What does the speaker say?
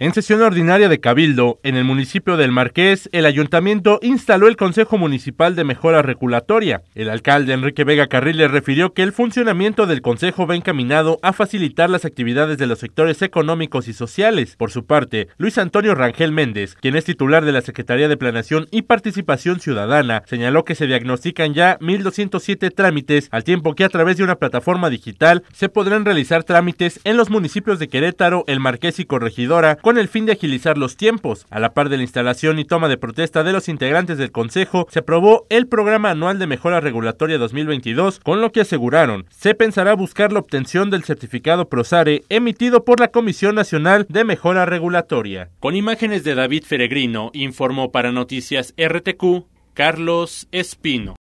En sesión ordinaria de Cabildo, en el municipio del Marqués, el ayuntamiento instaló el Consejo Municipal de Mejora Regulatoria. El alcalde Enrique Vega Carril le refirió que el funcionamiento del Consejo va encaminado a facilitar las actividades de los sectores económicos y sociales. Por su parte, Luis Antonio Rangel Méndez, quien es titular de la Secretaría de Planación y Participación Ciudadana, señaló que se diagnostican ya 1.207 trámites, al tiempo que a través de una plataforma digital se podrán realizar trámites en los municipios de Querétaro, El Marqués y Corregidora, con el fin de agilizar los tiempos. A la par de la instalación y toma de protesta de los integrantes del Consejo, se aprobó el Programa Anual de Mejora Regulatoria 2022, con lo que aseguraron, se pensará buscar la obtención del certificado PROSARE emitido por la Comisión Nacional de Mejora Regulatoria. Con imágenes de David Feregrino, informó para Noticias RTQ Carlos Espino.